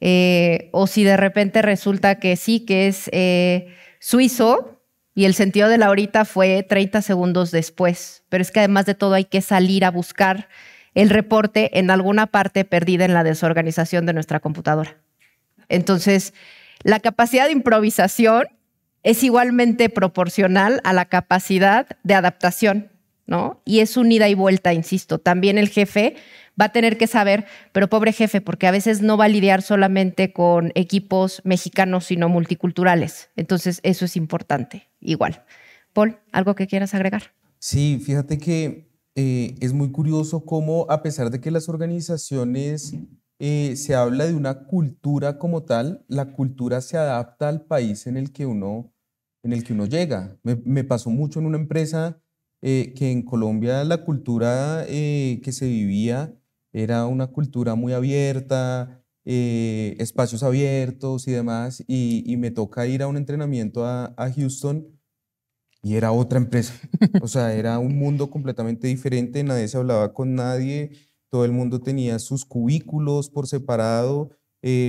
eh, o si de repente resulta que sí, que es eh, suizo y el sentido de la ahorita fue 30 segundos después. Pero es que además de todo hay que salir a buscar el reporte en alguna parte perdida en la desorganización de nuestra computadora. Entonces, la capacidad de improvisación es igualmente proporcional a la capacidad de adaptación, ¿no? Y es un ida y vuelta, insisto. También el jefe va a tener que saber, pero pobre jefe, porque a veces no va a lidiar solamente con equipos mexicanos, sino multiculturales. Entonces, eso es importante, igual. Paul, ¿algo que quieras agregar? Sí, fíjate que eh, es muy curioso cómo, a pesar de que las organizaciones eh, se habla de una cultura como tal, la cultura se adapta al país en el que uno en el que uno llega. Me, pasó mucho en una empresa eh, que en Colombia la cultura eh, que se vivía era una cultura muy abierta, eh, espacios abiertos y demás, y, me toca ir a un entrenamiento a, Houston y era otra empresa. O sea, era un mundo completamente diferente, nadie se hablaba con nadie, todo el mundo tenía sus cubículos por separado,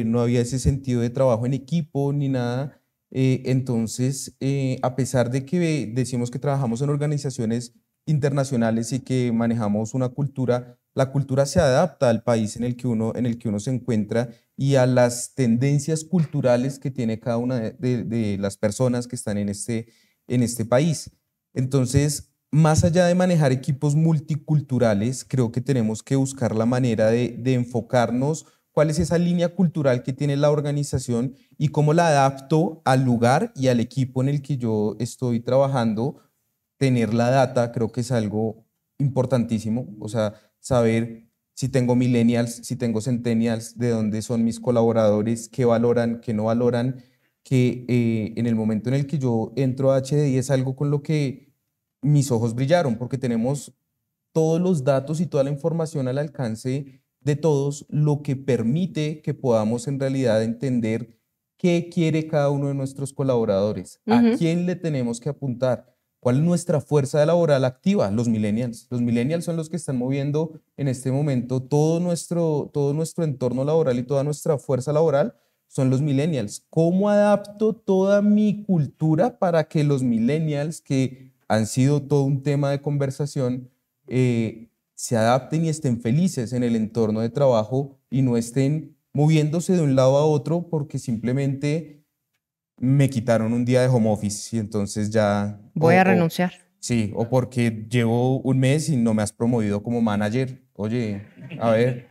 no había ese sentido de trabajo en equipo ni nada. Eh, entonces, eh, a pesar de que decimos que trabajamos en organizaciones internacionales y que manejamos una cultura, la cultura se adapta al país en el que uno, se encuentra y a las tendencias culturales que tiene cada una de, las personas que están este, en este, país. Entonces, más allá de manejar equipos multiculturales, creo que tenemos que buscar la manera de, de enfocarnos cuál es esa línea cultural que tiene la organización y cómo la adapto al lugar y al equipo en el que yo estoy trabajando. Tener la data creo que es algo importantísimo, o sea, saber si tengo millennials, si tengo centennials, de dónde son mis colaboradores, qué valoran, qué no valoran, que eh, en el momento en el que yo entro a HDI es algo con lo que mis ojos brillaron, porque tenemos todos los datos y toda la información al alcance de todos, lo que permite que podamos en realidad entender qué quiere cada uno de nuestros colaboradores, a quién le tenemos que apuntar, cuál es nuestra fuerza laboral activa, los millennials. Los millennials son los que están moviendo en este momento todo nuestro, todo nuestro entorno laboral y toda nuestra fuerza laboral son los millennials. ¿Cómo adapto toda mi cultura para que los millennials, que han sido todo un tema de conversación, eh, se adapten y estén felices en el entorno de trabajo y no estén moviéndose de un lado a otro porque simplemente me quitaron un día de home office y entonces ya... Voy a renunciar. sí, o porque llevo un mes y no me has promovido como manager. Oye, a ver.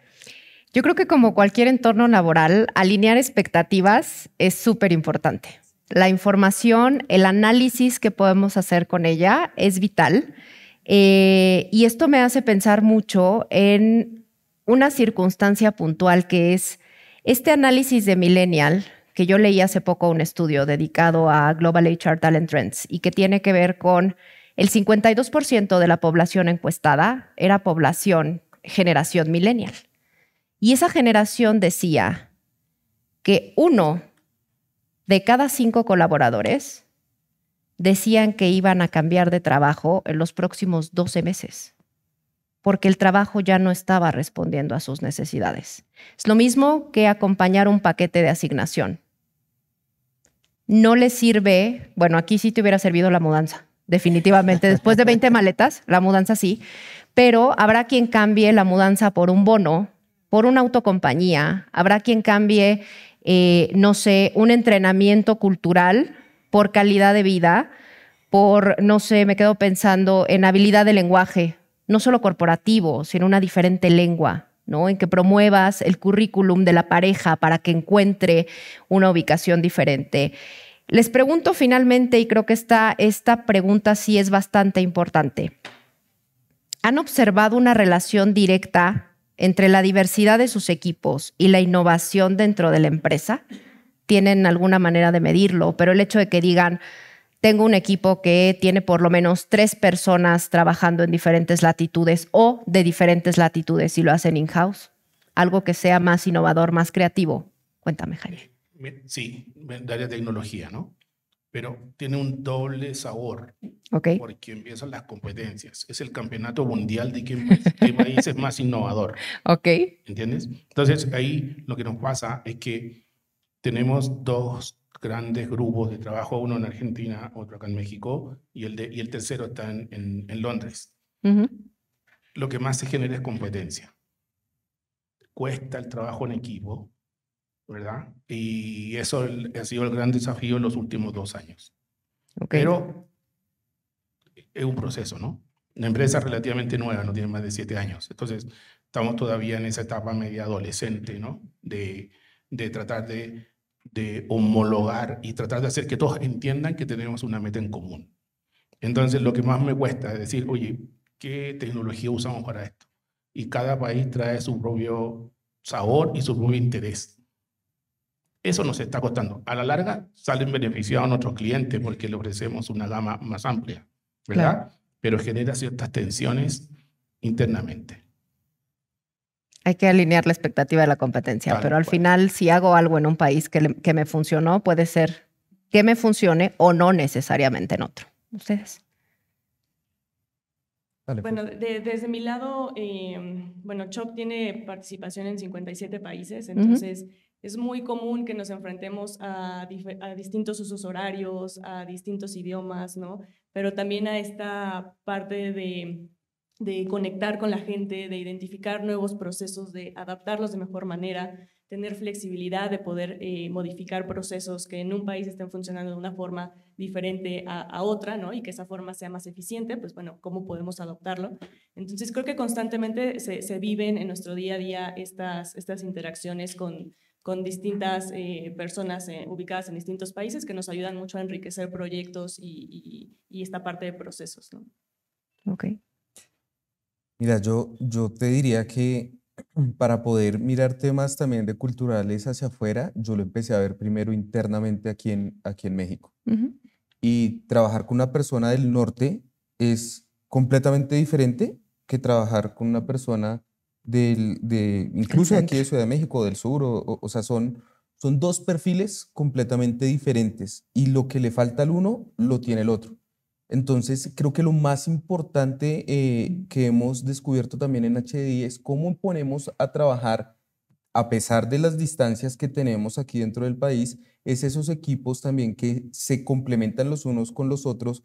Yo creo que como cualquier entorno laboral, alinear expectativas es súper importante. La información, el análisis que podemos hacer con ella es vital eh, y esto me hace pensar mucho en una circunstancia puntual que es este análisis de millennial, que yo leí hace poco un estudio dedicado a Global HR Talent Trends y que tiene que ver con el 52% de la población encuestada era población generación millennial. Y esa generación decía que uno de cada cinco colaboradores decían que iban a cambiar de trabajo en los próximos 12 meses, porque el trabajo ya no estaba respondiendo a sus necesidades. Es lo mismo que acompañar un paquete de asignación. No le sirve, bueno, aquí sí te hubiera servido la mudanza, definitivamente. Después de 20 maletas, la mudanza sí, pero habrá quien cambie la mudanza por un bono, por una autocompañía, habrá quien cambie, eh, no sé, un entrenamiento cultural por calidad de vida, por, no sé, me quedo pensando en habilidad de lenguaje, no solo corporativo, sino una diferente lengua, ¿no? En que promuevas el currículum de la pareja para que encuentre una ubicación diferente. Les pregunto finalmente, y creo que esta, esta pregunta sí es bastante importante. ¿Han observado una relación directa entre la diversidad de sus equipos y la innovación dentro de la empresa? tienen alguna manera de medirlo, pero el hecho de que digan, tengo un equipo que tiene por lo menos tres personas trabajando en diferentes latitudes o de diferentes latitudes y lo hacen in-house, algo que sea más innovador, más creativo. Cuéntame, Jaime. Sí, daría tecnología, ¿no? Pero tiene un doble sabor. Okay. Porque empiezan las competencias. Es el campeonato mundial de qué país es más innovador. Ok. ¿Entiendes? Entonces, ahí lo que nos pasa es que tenemos dos grandes grupos de trabajo, uno en Argentina, otro acá en México, y el, de, y el tercero está en, en, Londres. Lo que más se genera es competencia. Cuesta el trabajo en equipo, ¿verdad? Y eso ha sido el gran desafío en los últimos dos años. Pero es un proceso, ¿no? Una empresa relativamente nueva, no tiene más de siete años. Entonces, estamos todavía en esa etapa media adolescente, ¿no? De, de tratar de de homologar y tratar de hacer que todos entiendan que tenemos una meta en común. Entonces, lo que más me cuesta es decir, oye, ¿qué tecnología usamos para esto? Y cada país trae su propio sabor y su propio interés. Eso nos está costando. A la larga salen beneficiados nuestros clientes porque le ofrecemos una gama más amplia, ¿verdad? Pero genera ciertas tensiones internamente. Hay que alinear la expectativa de la competencia, pero al final si hago algo en un país que, me funcionó, puede ser que me funcione o no necesariamente en otro. Ustedes. Pues. bueno, desde mi lado, eh, bueno, CHOP tiene participación en 57 países, entonces es muy común que nos enfrentemos a, a, distintos usos horarios, a distintos idiomas, ¿no? Pero también a esta parte de de conectar con la gente, de identificar nuevos procesos, de adaptarlos de mejor manera, tener flexibilidad de poder eh, modificar procesos que en un país estén funcionando de una forma diferente a, otra, ¿no? Y que esa forma sea más eficiente, pues bueno, ¿cómo podemos adoptarlo? Entonces creo que constantemente se, viven en nuestro día a día estas, estas interacciones con, distintas eh, personas eh, ubicadas en distintos países que nos ayudan mucho a enriquecer proyectos y, esta parte de procesos, ¿no? Ok. Mira, yo, yo te diría que para poder mirar temas también de culturales hacia afuera, yo lo empecé a ver primero internamente aquí en, aquí en México. Y trabajar con una persona del norte es completamente diferente que trabajar con una persona del, de, incluso aquí de Ciudad de México, o del sur, o, o sea, son, son dos perfiles completamente diferentes y lo que le falta al uno lo tiene el otro. Entonces, creo que lo más importante eh, que hemos descubierto también en HDI es cómo ponemos a trabajar, a pesar de las distancias que tenemos aquí dentro del país, es esos equipos también que se complementan los unos con los otros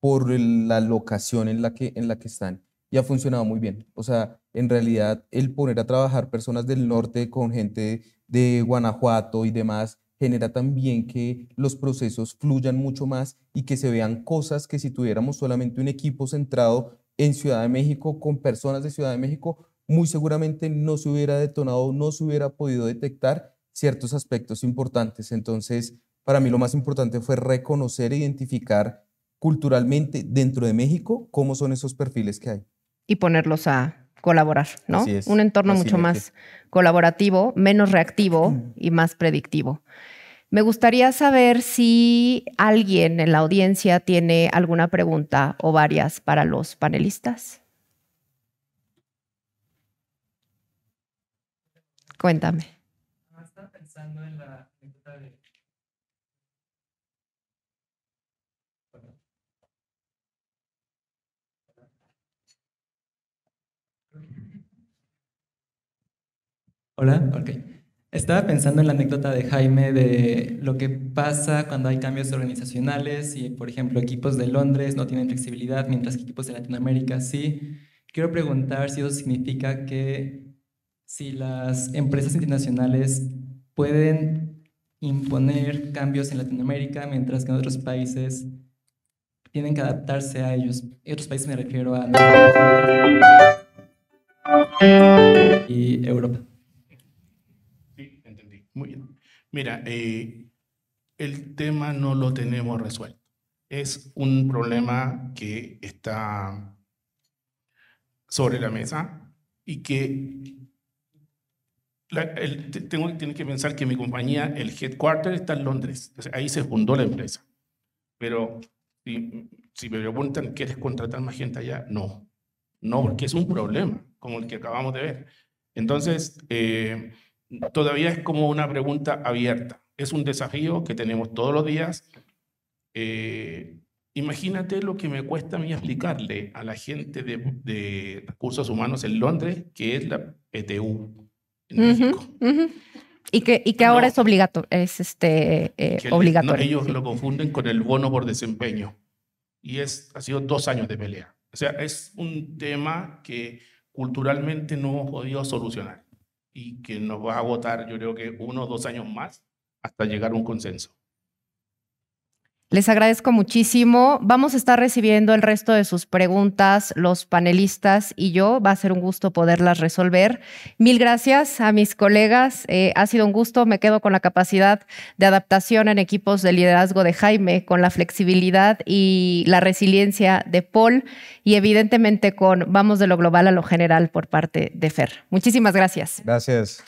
por la locación en la que, en la que están. Y ha funcionado muy bien. O sea, en realidad, el poner a trabajar personas del norte con gente de Guanajuato y demás, genera también que los procesos fluyan mucho más y que se vean cosas que si tuviéramos solamente un equipo centrado en Ciudad de México, con personas de Ciudad de México, muy seguramente no se hubiera detonado, no se hubiera podido detectar ciertos aspectos importantes. Entonces, para mí lo más importante fue reconocer e identificar culturalmente dentro de México cómo son esos perfiles que hay. Y ponerlos a, colaborar, ¿no? un entorno mucho más colaborativo, menos reactivo y más predictivo. Me gustaría saber si alguien en la audiencia tiene alguna pregunta o varias para los panelistas. Cuéntame. pensando en la Hola, ok. Estaba pensando en la anécdota de Jaime de lo que pasa cuando hay cambios organizacionales y, por ejemplo, equipos de Londres no tienen flexibilidad, mientras que equipos de Latinoamérica sí. Quiero preguntar si eso significa que si las empresas internacionales pueden imponer cambios en Latinoamérica, mientras que en otros países tienen que adaptarse a ellos. En otros países me refiero a... Y Europa. Mira, eh, el tema no lo tenemos resuelto. Es un problema que está sobre la mesa y que la, el, tengo que pensar que mi compañía, el headquarter está en Londres. ahí se fundó la empresa. Pero si, me preguntan, ¿quieres contratar más gente allá? No. No, porque es un problema, como el que acabamos de ver. Entonces, eh, todavía es como una pregunta abierta. Es un desafío que tenemos todos los días. Eh, imagínate lo que me cuesta a mí explicarle a la gente de, de recursos humanos en Londres, que es la PTU e Y que, ahora es, es este, eh, obligatorio. ellos lo confunden con el bono por desempeño. Y es, ha sido dos años de pelea. O sea, es un tema que culturalmente no hemos podido solucionar y que nos va a agotar, yo creo que uno o dos años más hasta llegar a un consenso. Les agradezco muchísimo. Vamos a estar recibiendo el resto de sus preguntas, los panelistas y yo. Va a ser un gusto poderlas resolver. Mil gracias a mis colegas. Eh, ha sido un gusto. Me quedo con la capacidad de adaptación en equipos de liderazgo de Jaime, con la flexibilidad y la resiliencia de Paul y evidentemente con vamos de lo global a lo general por parte de Fer. Muchísimas gracias. Gracias.